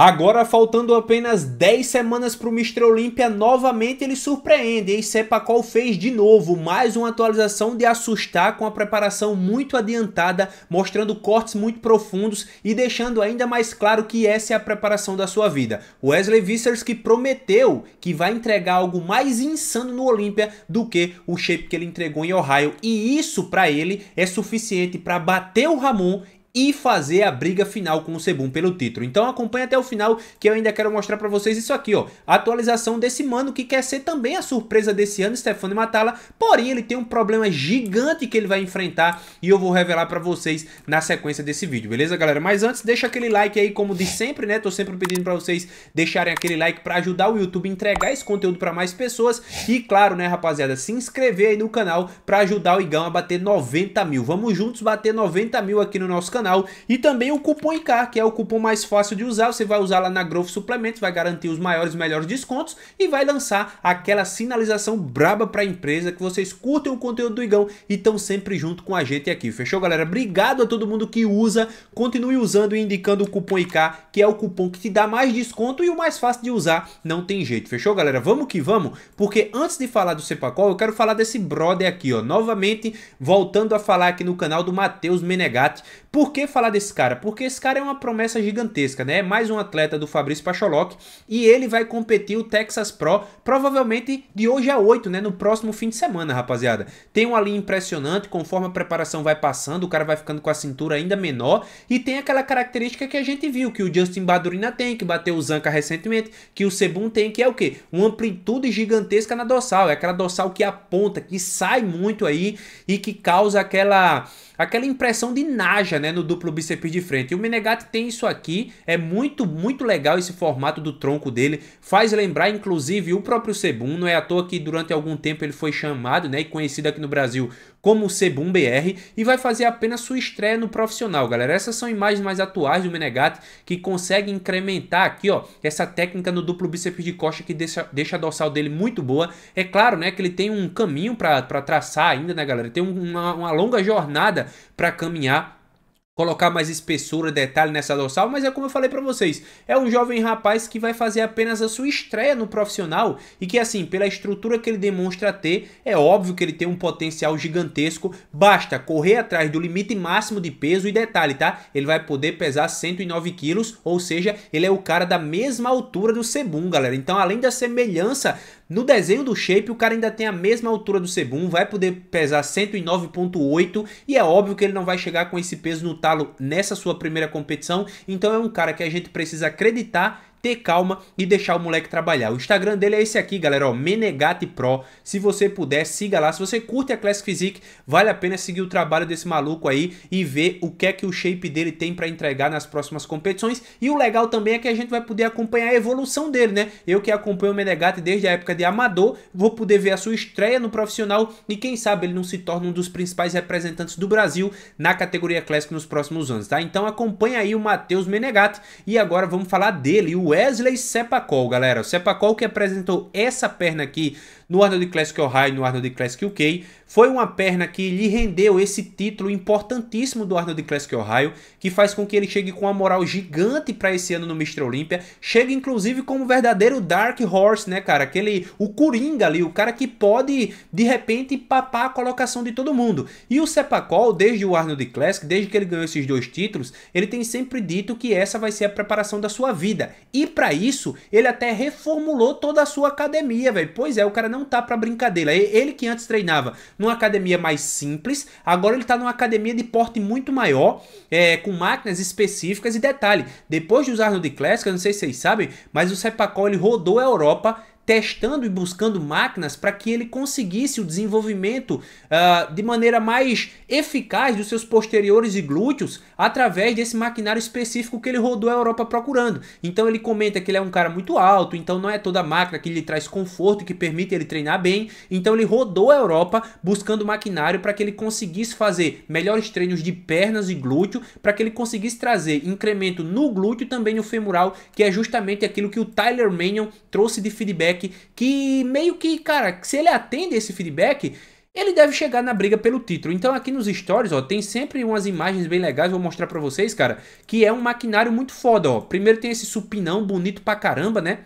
Agora, faltando apenas 10 semanas para o Mr. Olímpia, novamente ele surpreende e Sepacol fez de novo mais uma atualização de assustar com a preparação muito adiantada, mostrando cortes muito profundos e deixando ainda mais claro que essa é a preparação da sua vida. Wesley Vissers que prometeu que vai entregar algo mais insano no Olímpia do que o shape que ele entregou em Ohio e isso para ele é suficiente para bater o Ramon e fazer a briga final com o Sebum pelo título. Então acompanha até o final que eu ainda quero mostrar para vocês isso aqui, ó. A atualização desse mano que quer ser também a surpresa desse ano, Stefano Matala, porém ele tem um problema gigante que ele vai enfrentar e eu vou revelar para vocês na sequência desse vídeo, beleza galera? Mas antes deixa aquele like aí como de sempre, né? Tô sempre pedindo para vocês deixarem aquele like para ajudar o YouTube a entregar esse conteúdo para mais pessoas e claro, né rapaziada, se inscrever aí no canal para ajudar o Igão a bater 90 mil. Vamos juntos bater 90 mil aqui no nosso canal canal. E também o cupom K que é o cupom mais fácil de usar. Você vai usar lá na Growth Suplementos, vai garantir os maiores melhores descontos e vai lançar aquela sinalização braba para a empresa que vocês curtem o conteúdo do Igão e estão sempre junto com a gente aqui. Fechou, galera? Obrigado a todo mundo que usa. Continue usando e indicando o cupom IK, que é o cupom que te dá mais desconto e o mais fácil de usar. Não tem jeito. Fechou, galera? Vamos que vamos, porque antes de falar do Cepacol, eu quero falar desse brother aqui, ó. Novamente, voltando a falar aqui no canal do Matheus Menegatti, por por que falar desse cara? Porque esse cara é uma promessa gigantesca, né? É mais um atleta do Fabrício Pacholoc e ele vai competir o Texas Pro provavelmente de hoje a 8, né? No próximo fim de semana, rapaziada. Tem uma linha impressionante, conforme a preparação vai passando, o cara vai ficando com a cintura ainda menor e tem aquela característica que a gente viu, que o Justin Badurina tem, que bateu o Zanca recentemente, que o Sebum tem, que é o quê? Uma amplitude gigantesca na dorsal, é aquela dorsal que aponta, que sai muito aí e que causa aquela aquela impressão de naja, né, no duplo bíceps de frente. E o Menegatti tem isso aqui, é muito, muito legal esse formato do tronco dele, faz lembrar inclusive o próprio Sebum, não é à toa que durante algum tempo ele foi chamado, né, e conhecido aqui no Brasil como o Sebum BR e vai fazer apenas sua estreia no profissional, galera. Essas são imagens mais atuais do Menegatti que consegue incrementar aqui, ó, essa técnica no duplo bíceps de costa que deixa, deixa a dorsal dele muito boa. É claro, né, que ele tem um caminho para traçar ainda, né, galera? tem uma, uma longa jornada para caminhar colocar mais espessura, detalhe nessa dorsal, mas é como eu falei para vocês, é um jovem rapaz que vai fazer apenas a sua estreia no profissional e que assim, pela estrutura que ele demonstra ter, é óbvio que ele tem um potencial gigantesco, basta correr atrás do limite máximo de peso e detalhe, tá? Ele vai poder pesar 109 quilos, ou seja, ele é o cara da mesma altura do Sebum, galera. Então, além da semelhança no desenho do shape, o cara ainda tem a mesma altura do Sebum, vai poder pesar 109.8 e é óbvio que ele não vai chegar com esse peso no talo nessa sua primeira competição, então é um cara que a gente precisa acreditar ter calma e deixar o moleque trabalhar. O Instagram dele é esse aqui, galera, ó, Menegate Pro. Se você puder, siga lá. Se você curte a Classic Physique, vale a pena seguir o trabalho desse maluco aí e ver o que é que o shape dele tem para entregar nas próximas competições. E o legal também é que a gente vai poder acompanhar a evolução dele, né? Eu que acompanho o Menegate desde a época de amador, vou poder ver a sua estreia no profissional e quem sabe ele não se torna um dos principais representantes do Brasil na categoria Classic nos próximos anos, tá? Então acompanha aí o Matheus Menegate e agora vamos falar dele, o Wesley Sepacol, galera. O Sepacol que apresentou essa perna aqui no Arnold Classic Ohio e no Arnold Classic UK foi uma perna que lhe rendeu esse título importantíssimo do Arnold Classic Ohio, que faz com que ele chegue com uma moral gigante para esse ano no Mr. Olímpia, chega inclusive como verdadeiro Dark Horse, né, cara? Aquele, o Coringa ali, o cara que pode, de repente, papar a colocação de todo mundo. E o Sepacol, desde o Arnold Classic, desde que ele ganhou esses dois títulos, ele tem sempre dito que essa vai ser a preparação da sua vida. E para isso, ele até reformulou toda a sua academia, velho. Pois é, o cara não tá pra brincadeira. É ele que antes treinava numa academia mais simples, agora ele está numa academia de porte muito maior, é, com máquinas específicas e detalhe, depois de usar no de Classic, eu não sei se vocês sabem, mas o Sepacol ele rodou a Europa testando e buscando máquinas para que ele conseguisse o desenvolvimento uh, de maneira mais eficaz dos seus posteriores e glúteos através desse maquinário específico que ele rodou a Europa procurando. Então ele comenta que ele é um cara muito alto, então não é toda máquina que lhe traz conforto e que permite ele treinar bem. Então ele rodou a Europa buscando maquinário para que ele conseguisse fazer melhores treinos de pernas e glúteo, para que ele conseguisse trazer incremento no glúteo e também no femoral, que é justamente aquilo que o Tyler Mannion trouxe de feedback feedback que meio que, cara, se ele atende esse feedback, ele deve chegar na briga pelo título. Então aqui nos stories, ó, tem sempre umas imagens bem legais, vou mostrar pra vocês, cara, que é um maquinário muito foda, ó. Primeiro tem esse supinão bonito pra caramba, né?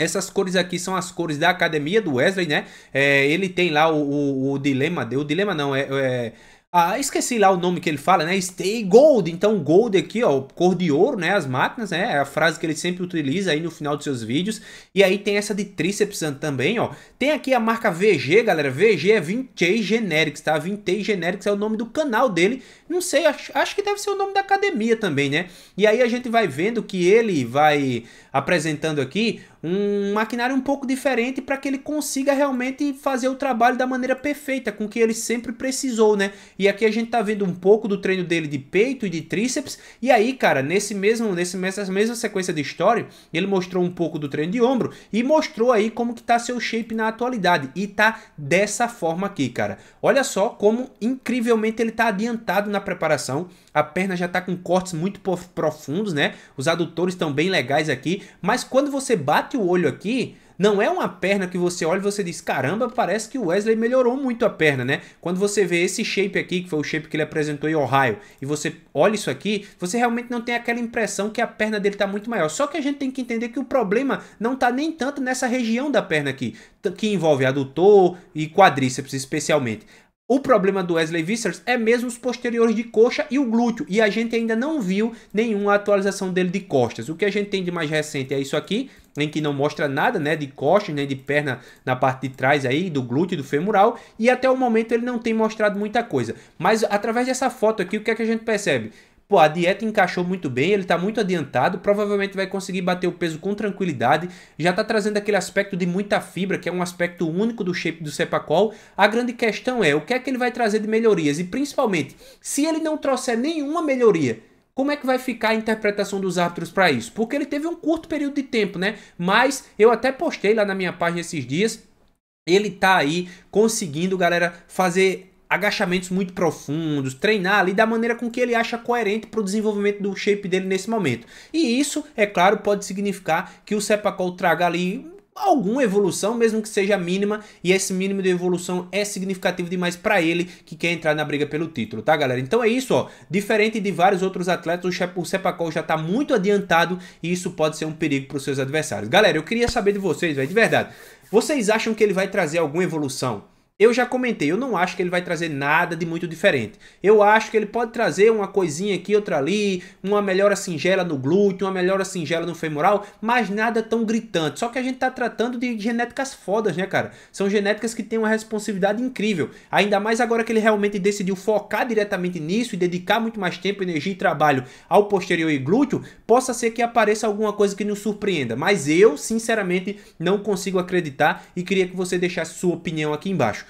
Essas cores aqui são as cores da academia do Wesley, né? É, ele tem lá o, o, o dilema, o dilema não, é, é ah, esqueci lá o nome que ele fala, né? Stay gold. Então, gold aqui, ó, cor de ouro, né? As máquinas, né? É a frase que ele sempre utiliza aí no final dos seus vídeos. E aí tem essa de tríceps também, ó. Tem aqui a marca VG, galera. VG é Vintage Generics, tá? Vintage Generics é o nome do canal dele. Não sei, acho, acho que deve ser o nome da academia também, né? E aí a gente vai vendo que ele vai apresentando aqui um maquinário um pouco diferente para que ele consiga realmente fazer o trabalho da maneira perfeita, com que ele sempre precisou, né? E aqui a gente tá vendo um pouco do treino dele de peito e de tríceps, e aí, cara, nesse mesmo, nesse, nessa mesma sequência de história, ele mostrou um pouco do treino de ombro e mostrou aí como que tá seu shape na atualidade, e tá dessa forma aqui, cara. Olha só como incrivelmente ele tá adiantado na preparação, a perna já está com cortes muito profundos, né? Os adutores estão bem legais aqui. Mas quando você bate o olho aqui, não é uma perna que você olha e você diz, caramba, parece que o Wesley melhorou muito a perna, né? Quando você vê esse shape aqui, que foi o shape que ele apresentou em Ohio, e você olha isso aqui, você realmente não tem aquela impressão que a perna dele está muito maior. Só que a gente tem que entender que o problema não está nem tanto nessa região da perna aqui, que envolve adutor e quadríceps especialmente. O problema do Wesley Vissers é mesmo os posteriores de coxa e o glúteo, e a gente ainda não viu nenhuma atualização dele de costas. O que a gente tem de mais recente é isso aqui, em que não mostra nada, né, de costas, nem de perna na parte de trás aí, do glúteo, e do femoral, e até o momento ele não tem mostrado muita coisa. Mas através dessa foto aqui, o que é que a gente percebe? pô, a dieta encaixou muito bem, ele tá muito adiantado, provavelmente vai conseguir bater o peso com tranquilidade, já tá trazendo aquele aspecto de muita fibra, que é um aspecto único do shape do Sepacol. A grande questão é, o que é que ele vai trazer de melhorias? E principalmente, se ele não trouxer nenhuma melhoria, como é que vai ficar a interpretação dos árbitros para isso? Porque ele teve um curto período de tempo, né? Mas eu até postei lá na minha página esses dias, ele tá aí conseguindo, galera, fazer agachamentos muito profundos, treinar ali da maneira com que ele acha coerente para o desenvolvimento do shape dele nesse momento. E isso, é claro, pode significar que o Sepacol traga ali alguma evolução, mesmo que seja mínima, e esse mínimo de evolução é significativo demais para ele que quer entrar na briga pelo título, tá galera? Então é isso, ó. Diferente de vários outros atletas, o Sepacol já tá muito adiantado e isso pode ser um perigo para os seus adversários. Galera, eu queria saber de vocês, velho, de verdade. Vocês acham que ele vai trazer alguma evolução? Eu já comentei, eu não acho que ele vai trazer nada de muito diferente. Eu acho que ele pode trazer uma coisinha aqui, outra ali, uma melhora singela no glúteo, uma melhora singela no femoral, mas nada tão gritante. Só que a gente tá tratando de genéticas fodas, né, cara? São genéticas que têm uma responsividade incrível. Ainda mais agora que ele realmente decidiu focar diretamente nisso e dedicar muito mais tempo, energia e trabalho ao posterior e glúteo, possa ser que apareça alguma coisa que nos surpreenda. Mas eu, sinceramente, não consigo acreditar e queria que você deixasse sua opinião aqui embaixo.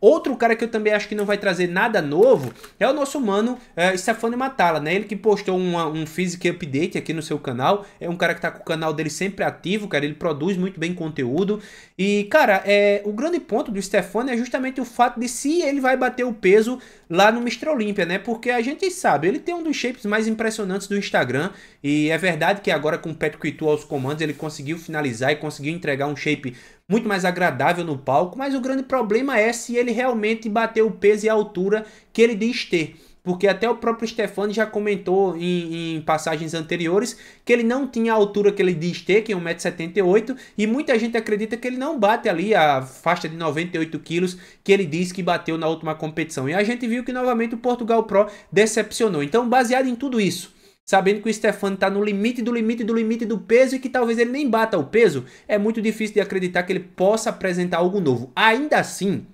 Outro cara que eu também acho que não vai trazer nada novo é o nosso mano é, Stefano Matala, né? Ele que postou uma, um Physic Update aqui no seu canal. É um cara que tá com o canal dele sempre ativo, cara. Ele produz muito bem conteúdo. E, cara, é, o grande ponto do Stefano é justamente o fato de se ele vai bater o peso lá no Mr. Olímpia, né? Porque a gente sabe, ele tem um dos shapes mais impressionantes do Instagram. E é verdade que agora com o Patrick Itu aos comandos, ele conseguiu finalizar e conseguiu entregar um shape muito mais agradável no palco. Mas o grande problema é se ele ele realmente bateu o peso e a altura que ele diz ter. Porque até o próprio Stefani já comentou em, em, passagens anteriores que ele não tinha a altura que ele diz ter, que é 1,78m, e muita gente acredita que ele não bate ali a faixa de 98kg que ele diz que bateu na última competição. E a gente viu que novamente o Portugal Pro decepcionou. Então, baseado em tudo isso, sabendo que o Stefano está no limite do limite do limite do peso e que talvez ele nem bata o peso, é muito difícil de acreditar que ele possa apresentar algo novo. Ainda assim,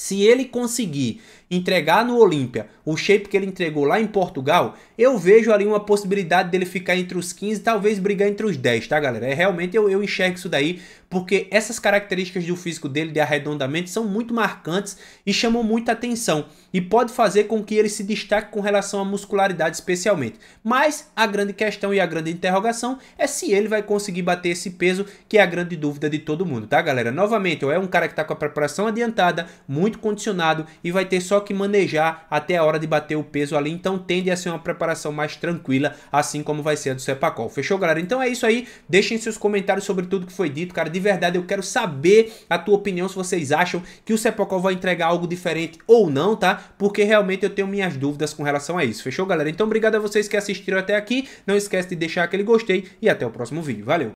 se ele conseguir entregar no Olímpia o shape que ele entregou lá em Portugal, eu vejo ali uma possibilidade dele ficar entre os 15, talvez brigar entre os 10, tá galera? É, realmente eu, eu enxergo isso daí porque essas características do físico dele de arredondamento são muito marcantes e chamam muita atenção e pode fazer com que ele se destaque com relação à muscularidade especialmente. Mas a grande questão e a grande interrogação é se ele vai conseguir bater esse peso, que é a grande dúvida de todo mundo, tá galera? Novamente, ou é um cara que está com a preparação adiantada, muito condicionado e vai ter só que manejar até a hora de bater o peso ali, então tende a ser uma preparação mais tranquila, assim como vai ser a do Sepacol. Fechou, galera? Então é isso aí, deixem seus comentários sobre tudo que foi dito, cara, de verdade, eu quero saber a tua opinião se vocês acham que o Sepocó vai entregar algo diferente ou não, tá? Porque realmente eu tenho minhas dúvidas com relação a isso. Fechou, galera? Então obrigado a vocês que assistiram até aqui. Não esquece de deixar aquele gostei e até o próximo vídeo. Valeu!